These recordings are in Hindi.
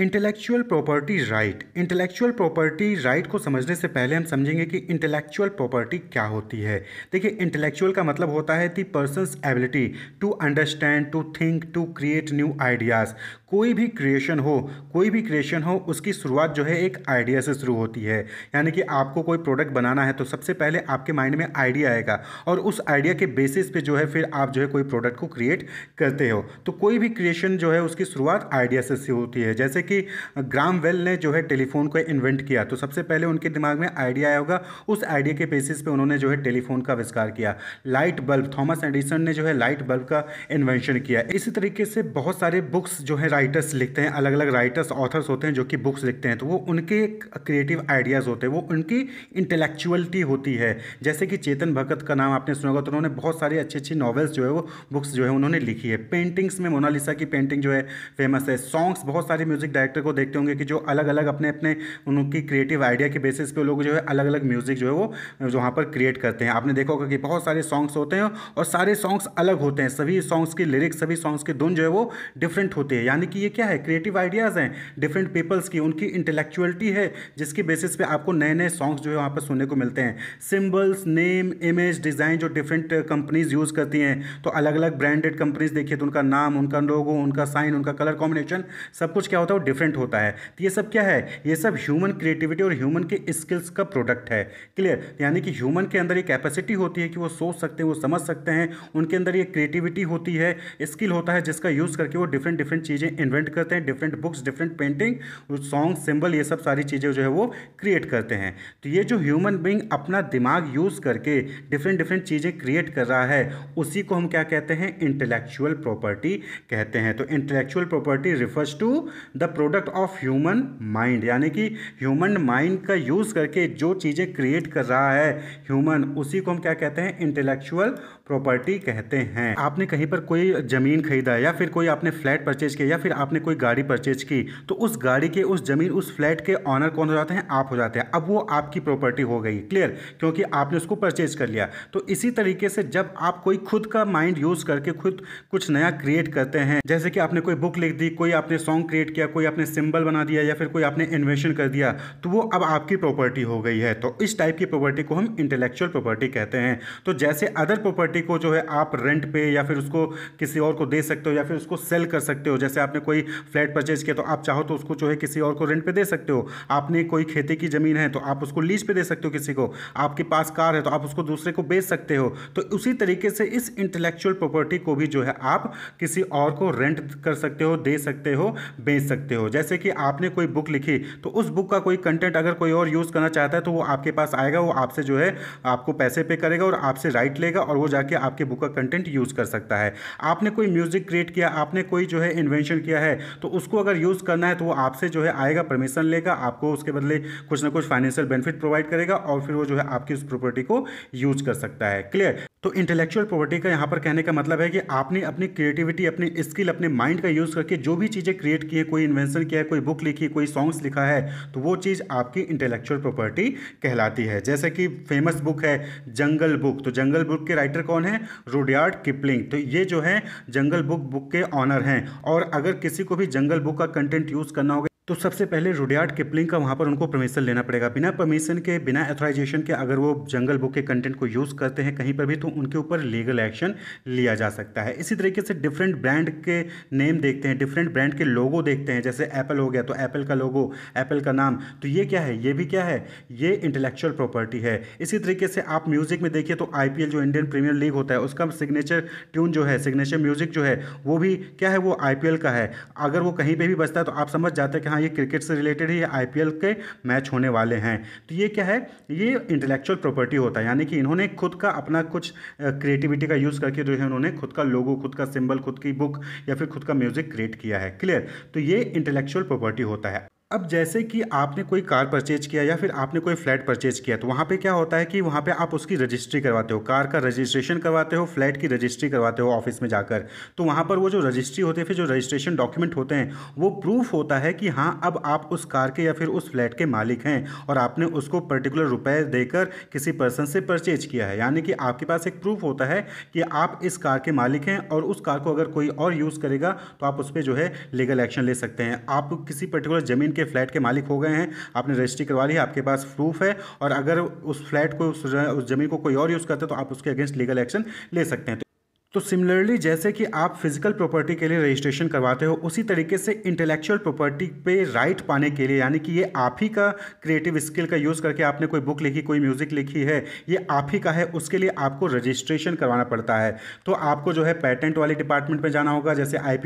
Intellectual property right intellectual property right को समझने से पहले हम समझेंगे कि इंटेलेक्चुअल प्रॉपर्टी क्या होती है देखिए इंटेलेक्चुअल का मतलब होता है the person's ability to understand to think to create new ideas कोई भी क्रिएशन हो कोई भी क्रिएशन हो उसकी शुरुआत जो है एक आइडिया से शुरू होती है यानी कि आपको कोई प्रोडक्ट बनाना है तो सबसे पहले आपके माइंड में आइडिया आएगा और उस आइडिया के बेसिस पे जो है फिर आप जो है कोई प्रोडक्ट को क्रिएट करते हो तो कोई भी क्रिएशन जो है उसकी शुरुआत आइडिया से शुरू होती है जैसे कि ग्राम वेल ने जो है टेलीफोन को इन्वेंट किया तो सबसे पहले उनके दिमाग में आइडिया आया होगा उस आइडिया के बेसिस पर उन्होंने जो है टेलीफोन का आविष्कार किया लाइट बल्ब थॉमस एडिसन ने जो है लाइट बल्ब का इन्वेंशन किया इसी तरीके से बहुत सारे बुक्स जो है राइटर्स लिखते हैं अलग अलग राइटर्स ऑथर्स होते हैं जो कि बुक्स लिखते हैं तो वो उनके क्रिएटिव आइडियाज़ होते हैं वो उनकी इंटेलेक्चुअलिटी होती है जैसे कि चेतन भगत का नाम आपने सुना होगा तो उन्होंने बहुत सारी अच्छी अच्छी नॉवेल्स जो है वो बुक्स जो है उन्होंने लिखी है पेंटिंग्स में मोनालिसा की पेंटिंग जो है फेमस है सॉन्ग्स बहुत सारे म्यूज़िक डायरेक्टर को देखते होंगे कि जो अलग अलग अपने अपने उनकी क्रिएटिव आइडिया के बेसिस पे लोग जो है अलग अलग म्यूज़िक जो है वो वहाँ पर क्रिएट करते हैं आपने देखा होगा कि बहुत सारे सॉन्ग्स होते हैं और सारे सॉन्ग्स अलग होते हैं सभी सॉन्ग्स की लिरिक्स सभी सॉन्ग्स की धुन जो है वो डिफरेंट होती है यानी कि ये क्या है क्रिएटिव आइडियाज़ हैं डिफरेंट पीपल्स की उनकी इंटेलेक्चुअलिटी है जिसके बेसिस पे आपको नए नए सॉन्ग्स जो है वहाँ पर सुनने को मिलते हैं सिम्बल्स नेम इमेज डिज़ाइन जो डिफरेंट कंपनीज़ यूज़ करती हैं तो अलग अलग ब्रांडेड कंपनीज़ देखिए तो उनका नाम उनका लोगो उनका साइन उनका कलर कॉम्बिनेशन सब कुछ क्या होता है वो डिफरेंट होता है तो ये सब क्या है ये सब ह्यूमन क्रिएटिविटी और ह्यूमन के स्किल्स का प्रोडक्ट है क्लियर यानी कि ह्यूमन के अंदर ये कैपेसिटी होती है कि वो सोच सकते हैं वो समझ सकते हैं उनके अंदर ये क्रिएटिविटी होती है स्किल होता है जिसका यूज़ करके वो डिफरेंट डिफरेंट चीज़ें इन्वेंट करते हैं different books different painting song symbol ये सब सारी चीज़ें जो है वो क्रिएट करते हैं तो ये जो ह्यूमन बींग अपना दिमाग यूज़ करके डिफरेंट डिफरेंट चीज़ें क्रिएट कर रहा है उसी को हम क्या कहते हैं इंटेलेक्चुअल प्रॉपर्टी कहते हैं तो intellectual property refers to the product of human mind यानी कि ह्यूमन माइंड का यूज़ करके जो चीज़ें क्रिएट कर रहा है ह्यूमन उसी को हम क्या कहते हैं इंटेलेक्चुअल प्रॉपर्टी कहते हैं आपने कहीं पर कोई ज़मीन खरीदा या फिर कोई आपने फ्लैट परचेज किया या फिर फिर आपने कोई गाड़ी परचेज की तो उस गाड़ी के उस ज़मीन उस फ्लैट के ऑनर कौन हो जाते हैं आप हो जाते हैं अब वो आपकी प्रॉपर्टी हो गई क्लियर क्योंकि आपने उसको परचेज कर लिया तो इसी तरीके से जब आप कोई खुद का माइंड यूज़ करके खुद कुछ नया क्रिएट करते हैं जैसे कि आपने कोई बुक लिख दी कोई आपने सॉन्ग क्रिएट किया कोई आपने सिंबल बना दिया या फिर कोई आपने इन्वेशन कर दिया तो वो अब आपकी प्रॉपर्टी हो गई है तो इस टाइप की प्रॉपर्टी को हम इंटेलेक्चुअल प्रॉपर्टी कहते हैं तो जैसे अदर प्रॉपर्टी को जो है आप रेंट पे या फिर उसको किसी और को दे सकते हो या फिर उसको सेल कर सकते हो जैसे आपने आपने कोई फ्लैट परचेज किया तो आप चाहो तो उसको जो है किसी और को रेंट पे दे सकते हो आपने कोई खेती की ज़मीन है तो आप उसको लीज पे दे सकते हो किसी को आपके पास कार है तो आप उसको दूसरे को बेच सकते हो तो उसी तरीके से इस इंटेलेक्चुअल प्रॉपर्टी को भी जो है आप किसी और को रेंट कर सकते हो दे सकते हो बेच सकते हो जैसे कि आपने कोई बुक लिखी तो उस बुक का कोई कंटेंट अगर कोई और यूज़ करना चाहता है तो वो आपके पास आएगा वो आपसे जो है आपको पैसे पे करेगा और आपसे राइट लेगा और वो जाके आपके बुक का कंटेंट यूज़ कर सकता है आपने कोई म्यूज़िक क्रिएट किया आपने कोई जो है इन्वेंशन परमिशन किया है तो उसको अगर यूज़ करना है तो वो आपसे जो है आएगा परमिशन लेगा आपको उसके बदले कुछ ना कुछ फाइनेंशियल बेनिफिट प्रोवाइड करेगा और फिर वो जो है आपकी उस प्रॉपर्टी को यूज कर सकता है क्लियर तो इंटेलेक्चुअल प्रॉपर्टी का यहाँ पर कहने का मतलब है कि आपने अपनी क्रिएटिविटी अपने स्किल अपने माइंड का यूज़ करके जो भी चीज़ें क्रिएट की है कोई इन्वेंशन किया है कोई बुक लिखी है कोई सॉन्ग्स लिखा है तो वो चीज़ आपकी इंटेलेक्चुअल प्रॉपर्टी कहलाती है जैसे कि फेमस बुक है जंगल बुक तो जंगल बुक के राइटर कौन है रोडियार्ड किपलिंग तो ये जो है जंगल बुक बुक के ऑनर हैं और अगर अगर किसी को भी जंगल बुक का कंटेंट यूज़ करना होगा तो सबसे पहले रुडियार्ड किपलिंग का वहाँ पर उनको परमिशन लेना पड़ेगा बिना परमिशन के बिना अथोराइजेशन के अगर वो जंगल बुक के कंटेंट को यूज़ करते हैं कहीं पर भी तो उनके ऊपर लीगल एक्शन लिया जा सकता है इसी तरीके से डिफरेंट ब्रांड के नेम देखते हैं डिफरेंट ब्रांड के लोगो देखते हैं जैसे एप्पल हो गया तो एप्पल का लोगो एप्पल का नाम तो ये क्या है ये भी क्या है ये इंटेलेक्चुअल प्रॉपर्टी है इसी तरीके से आप म्यूज़िक में देखिए तो आई जो इंडियन प्रीमियर लीग होता है उसका सिग्नेचर ट्यून जो है सिग्नेचर म्यूज़िक जो है वो भी क्या है वो आई का है अगर वो कहीं पर भी बचता है तो आप समझ जाते हैं कि हाँ ये क्रिकेट से रिलेटेड ये आई के मैच होने वाले हैं तो ये क्या है ये इंटेलेक्चुअल प्रॉपर्टी होता है यानी कि इन्होंने खुद का अपना कुछ क्रिएटिविटी का यूज़ करके जो है उन्होंने खुद का लोगो खुद का सिंबल खुद की बुक या फिर खुद का म्यूज़िक क्रिएट किया है क्लियर तो ये इंटेलेक्चुअल प्रॉपर्टी होता है अब जैसे कि आपने कोई कार परचेज किया या फिर आपने कोई फ्लैट परचेज किया तो वहाँ पे क्या होता है कि वहाँ पे आप उसकी रजिस्ट्री करवाते हो कार का रजिस्ट्रेशन करवाते हो फ्लैट की रजिस्ट्री करवाते हो ऑफिस में जाकर तो वहाँ पर वो जो रजिस्ट्री होती है फिर जो रजिस्ट्रेशन डॉक्यूमेंट होते हैं वो प्रूफ होता है कि हाँ अब आप उस कार के या फिर उस फ्लैट के मालिक हैं और आपने उसको पर्टिकुलर रुपये देकर किसी पर्सन से परचेज किया है यानी कि आपके पास एक प्रूफ होता है कि आप इस कार के मालिक हैं और उस कार को अगर कोई और यूज़ करेगा तो आप उस पर जो है लीगल एक्शन ले सकते हैं आप किसी पर्टिकुलर ज़मीन के फ्लैट के मालिक हो गए हैं आपने रजिस्ट्री करवा ली है आपके पास प्रूफ है और अगर उस फ्लैट को उस, जमीन को कोई और यूज़ करते हैं तो आप उसके अगेंस्ट लीगल एक्शन ले सकते हैं तो सिमिलरली जैसे कि आप फिजिकल प्रॉपर्टी के लिए रजिस्ट्रेशन करवाते हो उसी तरीके से इंटेलेक्चुअल प्रॉपर्टी पे राइट पाने के लिए यानी कि ये आप ही का क्रिएटिव स्किल का यूज़ करके आपने कोई बुक लिखी कोई म्यूज़िक लिखी है ये आप ही का है उसके लिए आपको रजिस्ट्रेशन करवाना पड़ता है तो आपको जो है पैटेंट वाले डिपार्टमेंट पर जाना होगा जैसे आई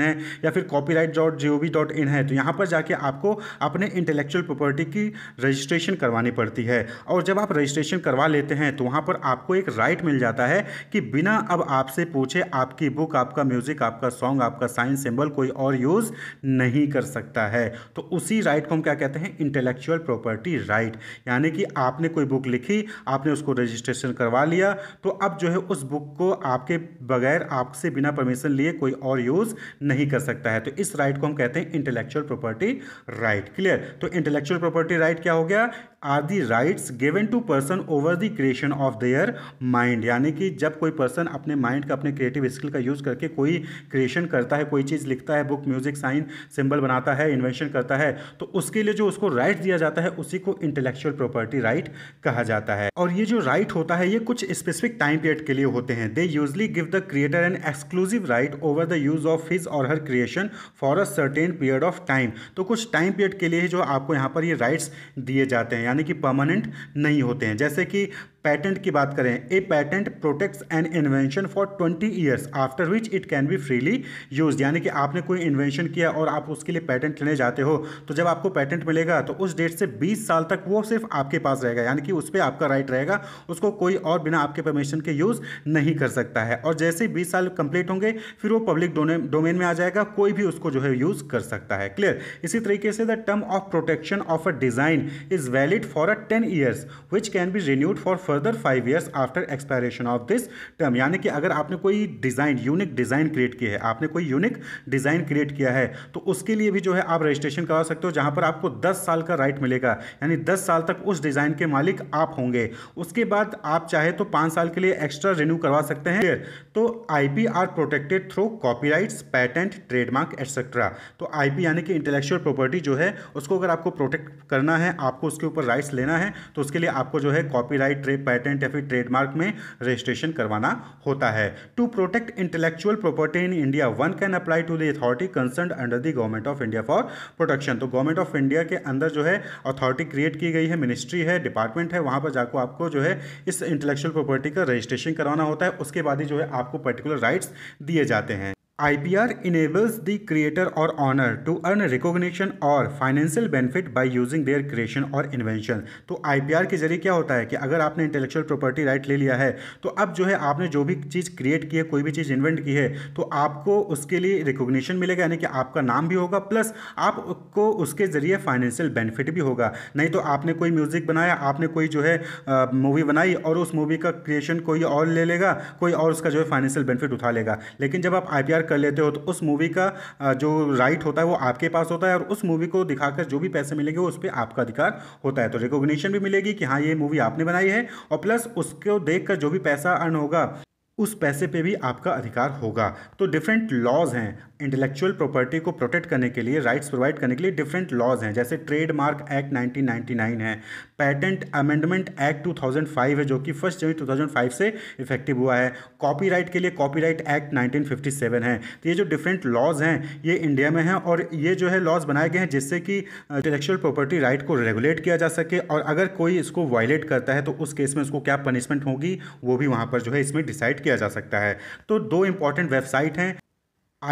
है या फिर कॉपी है तो यहाँ पर जाके आपको अपने इंटेलेक्चुअल प्रॉपर्टी की रजिस्ट्रेशन करवानी पड़ती है और जब आप रजिस्ट्रेशन करवा लेते हैं तो वहाँ पर आपको एक राइट मिल जाता है कि बिना बिना अब आपसे पूछे आपकी बुक आपका म्यूज़िक आपका सॉन्ग आपका साइन सिंबल कोई और यूज़ नहीं कर सकता है तो उसी राइट को हम क्या कहते हैं इंटेलेक्चुअल प्रॉपर्टी राइट यानी कि आपने कोई बुक लिखी आपने उसको रजिस्ट्रेशन करवा लिया तो अब जो है उस बुक को आपके बगैर आपसे बिना परमिशन लिए कोई और यूज़ नहीं कर सकता है तो इस राइट को हम कहते हैं इंटेलेक्चुअल प्रॉपर्टी राइट क्लियर तो इंटेलेक्चुअल प्रॉपर्टी राइट क्या हो गया are the rights given to person over the creation of their mind यानी कि जब कोई पर्सन अपने माइंड का अपने क्रिएटिव स्किल का यूज़ करके कोई क्रिएशन करता है कोई चीज़ लिखता है बुक म्यूजिक साइन सिंबल बनाता है इन्वेंशन करता है तो उसके लिए जो उसको राइट दिया जाता है उसी को इंटेलेक्चुअल प्रॉपर्टी राइट कहा जाता है और ये जो राइट होता है ये कुछ स्पेसिफिक टाइम पीरियड के लिए होते हैं they usually give the the creator an exclusive right over the use of his or her creation for a certain period of time तो कुछ time period के लिए जो आपको यहाँ पर ये rights दिए जाते हैं यानी कि permanent नहीं होते हैं जैसे कि पैटेंट की बात करें a patent protects an invention for twenty years after which it can be freely use यानी कि आपने कोई इन्वेंशन किया और आप उसके लिए पैटेंट लेने जाते हो तो जब आपको पैटेंट मिलेगा तो उस डेट से बीस साल तक वो सिर्फ आपके पास रहेगा यानी कि उस पर आपका राइट रहेगा उसको कोई और बिना आपके परमिशन के यूज़ नहीं कर सकता है और जैसे ही बीस साल कंप्लीट होंगे फिर वो पब्लिक डोमेन में आ जाएगा कोई भी उसको जो है यूज़ कर सकता है क्लियर इसी तरीके से the term of protection of a design is valid for a ten years which can be renewed for further five years after expiration of this term यानी कि अगर आपने कोई डिज़ाइन यूनिक डिज़ाइन क्रिएट किया है आपने कोई यूनिक डिज़ाइन क्रिएट किया है तो उसके लिए भी जो है आप रजिस्ट्रेशन करवा सकते हो जहाँ पर आपको दस साल का राइट मिलेगा यानी दस साल तक उस डिज़ाइन के मालिक आप होंगे उसके बाद आप चाहे तो पाँच साल के लिए एक्स्ट्रा रिन्यू करवा सकते हैं तो IP are protected through right patent trademark etcetera तो आईपी यानी कि इंटेलेक्चुअल प्रॉपर्टी जो है उसको अगर आपको प्रोटेक्ट करना है आपको उसके ऊपर राइट्स लेना है तो उसके लिए आपको जो है कॉपी ट्रेड पैटेंट या फिर ट्रेडमार्क में रजिस्ट्रेशन करवाना होता है to protect intellectual property in India one can apply to the authority concern under the government of India for protection तो गवर्नमेंट ऑफ इंडिया के अंदर जो है अथॉरिटी क्रिएट की गई है मिनिस्ट्री है डिपार्टमेंट है वहां पर जाकर आपको जो है इस इंटेलेक्चुअल प्रॉपर्टी का रजिस्ट्रेशन करवाना होता है उसके बाद ही जो है आपको पर्टिकुलर राइट्स दिए जाते हैं IPR enables the creator or owner to earn recognition और financial benefit by using their creation or invention. तो आर के जरिए क्या होता है कि अगर आपने intellectual property right ले लिया है तो अब जो है आपने जो भी चीज़ create की है कोई भी चीज़ invent की है तो आपको उसके लिए recognition मिलेगा यानी कि आपका नाम भी होगा प्लस आपको उसके ज़रिए फाइनेंशियल बेनिफिट भी होगा नहीं तो आपने कोई म्यूज़िक बनाया आपने कोई जो है मूवी बनाई और उस मूवी का क्रिएशन कोई और ले लेगा कोई और उसका जो है फाइनेंशियल बेनिफिट उठा लेगा लेकिन जब आप आई कर लेते हो तो उस मूवी का जो राइट होता है वो आपके पास होता है और उस मूवी को दिखाकर जो भी पैसे मिलेंगे उस पर आपका अधिकार होता है तो रिकॉग्निशन भी मिलेगी कि हाँ ये मूवी आपने बनाई है और प्लस उसको देखकर जो भी पैसा अर्न होगा उस पैसे पे भी आपका अधिकार होगा तो डिफरेंट लॉज हैं इंटेलेक्चुअल प्रॉपर्टी को प्रोटेक्ट करने के लिए राइट्स प्रोवाइड करने के लिए डिफरेंट लॉज हैं जैसे ट्रेडमार्क एक्ट 1999 है पेटेंट अमेंडमेंट एक्ट 2005 है जो कि फर्स्ट जनवरी 2005 से इफेक्टिव हुआ है कॉपीराइट के लिए कॉपीराइट एक्ट 1957 है तो ये जो डिफरेंट लॉज हैं ये इंडिया में हैं और ये जो है लॉज बनाए गए हैं जिससे कि इंटेलेक्चुअल प्रॉपर्टी राइट को रेगुलेट किया जा सके और अगर कोई इसको वायलेट करता है तो उस केस में उसको क्या पनिशमेंट होगी वो भी वहाँ पर जो है इसमें डिसाइड किया जा सकता है तो दो इंपॉर्टेंट वेबसाइट हैं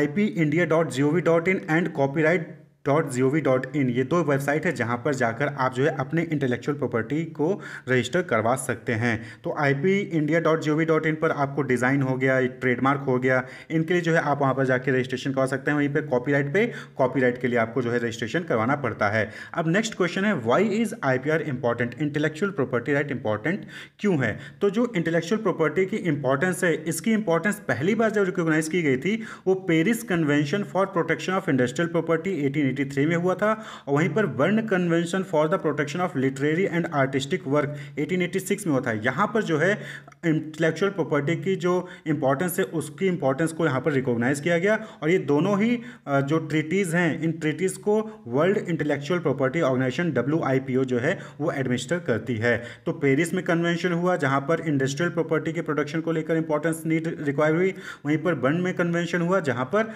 ipindia.gov.in and copyright dot G O V dot in ये दो वेबसाइट है जहाँ पर जाकर आप जो है अपने इंटेलेक्चुअल प्रॉपर्टी को रजिस्टर करवा सकते हैं तो I P India dot G O V dot in पर आपको डिज़ाइन हो गया ट्रेडमार्क हो गया इनके लिए जो है आप वहाँ पर जाकर रजिस्ट्रेशन करवा सकते हैं वहीं पर कॉपी राइट पर कॉपी राइट के लिए आपको जो है रजिस्ट्रेशन करवाना पड़ता है अब नेक्स्ट क्वेश्चन है why is I P R important intellectual property right important क्यों है तो जो इंटेलेक्चुअल प्रॉपर्टी की इंपॉर्टेंस है इसकी इंपॉर्टेंस पहली बार जब रिकोगनाइज की गई थी वो Paris convention for protection of industrial property eighteen 1883 में हुआ था और वहीं पर Berne convention for the protection of literary and artistic work 1886 में हुआ था यहाँ पर जो है इंटेलेक्चुअल प्रॉपर्टी की जो इंपॉर्टेंस है उसकी इंपॉर्टेंस को यहाँ पर रिकॉग्नाइज किया गया और ये दोनों ही जो ट्रीटीज़ हैं इन ट्रीटीज़ को world intellectual property organisation W जो है वो एडमिनिस्टर करती है तो पेरिस में कन्वेंशन हुआ जहाँ पर इंडस्ट्रियल प्रॉपर्टी के प्रोडक्शन को लेकर इंपॉर्टेंस नीड रिक्वायर हुई वहीं पर बर्न में कन्वेंशन हुआ जहाँ पर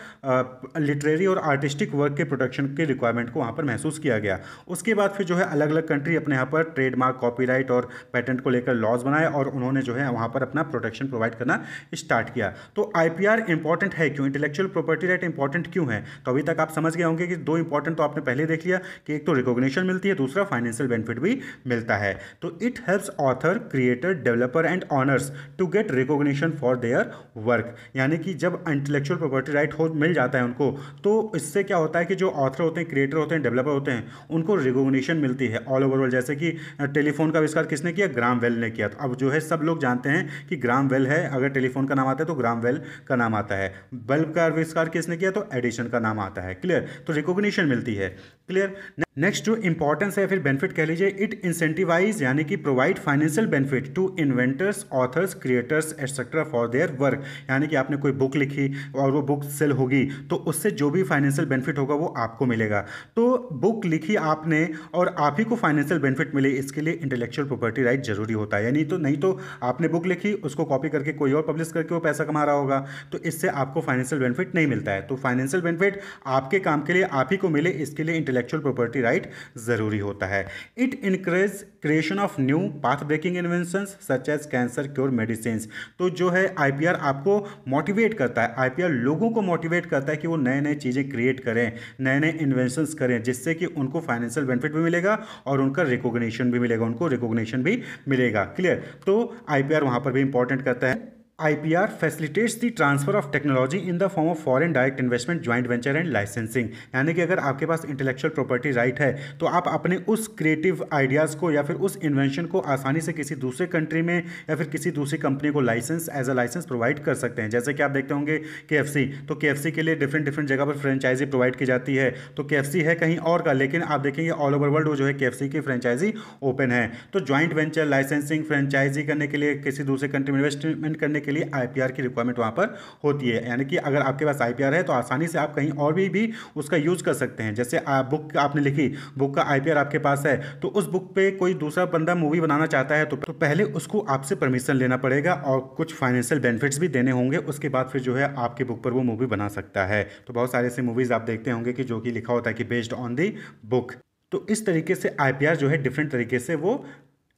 लिटरेरी और आर्टिस्टिक वर्क के प्रोडक्शन रजिस्ट्रेशन के रिक्वायरमेंट को वहाँ पर महसूस किया गया उसके बाद फिर जो है अलग अलग कंट्री अपने यहाँ पर ट्रेडमार्क कॉपी और पैटेंट को लेकर लॉज बनाए और उन्होंने जो है वहाँ पर अपना प्रोटेक्शन प्रोवाइड करना स्टार्ट किया तो आई पी है क्यों इंटेलेक्चुअल प्रॉपर्टी राइट इंपॉर्टेंट क्यों है तो अभी तक आप समझ गए होंगे कि दो इंपॉर्टेंट तो आपने पहले देख लिया कि एक तो रिकॉग्निशन मिलती है दूसरा फाइनेंशियल बेनिफिट भी मिलता है तो it helps author creator developer and owners to get recognition for their work यानी कि जब इंटेलेक्चुअल प्रॉपर्टी राइट हो मिल जाता है उनको तो इससे क्या होता है कि जो ऑथर क्राफ्टर होते हैं क्रिएटर होते हैं डेवलपर होते हैं उनको रिकोगनीशन मिलती है ऑल ओवर वर्ल्ड जैसे कि टेलीफोन का आविष्कार किसने किया ग्राम वेल ने किया तो अब जो है सब लोग जानते हैं कि ग्राम वेल है अगर टेलीफोन का नाम आता है तो ग्राम वेल का नाम आता है बल्ब का आविष्कार किसने किया तो एडिशन का नाम आता है क्लियर तो रिकोगनीशन मिलती है क्लियर नेक्स्ट जो इंपॉर्टेंस है फिर बेनिफिट कह लीजिए इट इंसेंटिवाइज यानी कि provide financial benefit to inventors authors creators etcetera for their work यानी कि आपने कोई बुक लिखी और वो बुक सेल होगी तो उससे जो भी फाइनेंशियल बेनिफिट होगा वो आपको मिलेगा तो बुक लिखी आपने और आप ही को फाइनेंशियल बेनिफिट मिले इसके लिए इंटेलेक्चुअल प्रॉपर्टी राइट जरूरी होता है यानी तो नहीं तो आपने बुक लिखी उसको कॉपी करके कोई और पब्लिश करके वो पैसा कमा रहा होगा तो इससे आपको फाइनेंशियल बेनिफिट नहीं मिलता है तो फाइनेंशियल बेनिफिट आपके काम के लिए आप ही को मिले इसके लिए इंटेलेक्चुअल इंटेलेक्चुअल प्रॉपर्टी राइट ज़रूरी होता है it increase creation of new path breaking invention such as cancer cure medicine तो जो है आई आपको मोटिवेट करता है आई लोगों को मोटिवेट करता है कि वो नए नए चीज़ें क्रिएट करें नए नए इन्वेंशन करें जिससे कि उनको फाइनेंशियल बेनिफिट भी मिलेगा और उनका रिकोगनेशन भी मिलेगा उनको रिकोगनेशन भी मिलेगा क्लियर तो आई पी वहाँ पर भी इंपॉर्टेंट करता है IPR facilitates the transfer of technology in the form of foreign direct investment joint venture and licensing यानी कि अगर आपके पास इंटेलेक्चुअल प्रॉपर्टी राइट है तो आप अपने उस क्रिएटिव आइडियाज़ को या फिर उस इन्वेंशन को आसानी से किसी दूसरे कंट्री में या फिर किसी दूसरी कंपनी को licence as a licence provide कर सकते हैं जैसे कि आप देखते होंगे के तो के के लिए डिफरेंट डिफरेंट जगह पर फ्रेंचाइजी प्रोवाइड की जाती है तो के है कहीं और का लेकिन आप देखेंगे ऑल ओवर वर्ल्ड वो जो है के एफ की फ्रेंचाइजी ओपन है तो ज्वाइंट वेंचर लाइसेंसिंग फ्रेंचाइजी करने के लिए किसी दूसरे कंट्री में इन्वेस्टमेंट करने के लिए आईपीआर की रिक्वायरमेंट वहाँ पर होती है यानी कि अगर आपके पास आईपीआर है तो आसानी से आप कहीं और भी भी उसका यूज कर सकते हैं जैसे आप बुक आपने लिखी बुक का आई आपके पास है तो उस बुक पर कोई दूसरा बंदा मूवी बनाना चाहता है तो, तो पहले उसको आपसे परमिशन लेना पड़ेगा और कुछ फाइनेंशियल बेनिफिट्स भी देने होंगे उसके बाद फिर जो है आपके बुक पर वो मूवी बना सकता है तो बहुत सारे ऐसे मूवीज़ आप देखते होंगे कि जो कि लिखा होता है कि बेस्ड ऑन दी बुक तो इस तरीके से आईपीआर जो है डिफरेंट तरीके से वो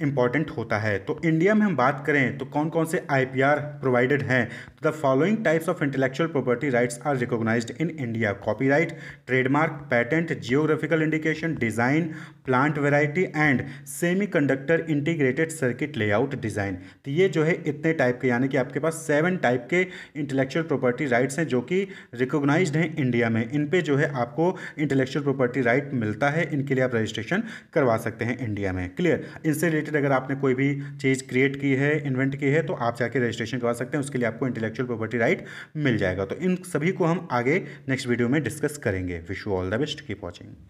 इम्पॉर्टेंट होता है तो इंडिया में हम बात करें तो कौन कौन से आई पी आर प्रोवाइडेड हैं तो the following types of intellectual property rights are recognise in India copyright trademark patent geographical indication design plant variety and semiconductor integrated circuit layout design तो ये जो है इतने टाइप के यानी कि आपके पास सेवन टाइप के इंटेलेक्चुअल प्रॉपर्टी राइट्स हैं जो कि रिकोगनाइज हैं इंडिया में इन पर जो है आपको इंटेलेक्चुअल प्रॉपर्टी राइट मिलता है इनके लिए आप रजिस्ट्रेशन करवा सकते हैं इंडिया में क्लियर इनसे रिलेटेड रिलेटेड अगर आपने कोई भी चीज़ क्रिएट की है इन्वेंट की है तो आप जाके रजिस्ट्रेशन करवा सकते हैं उसके लिए आपको इंटेलेक्चुअल प्रॉपर्टी राइट मिल जाएगा तो इन सभी को हम आगे नेक्स्ट वीडियो में डिस्कस करेंगे wish you all the best keep watching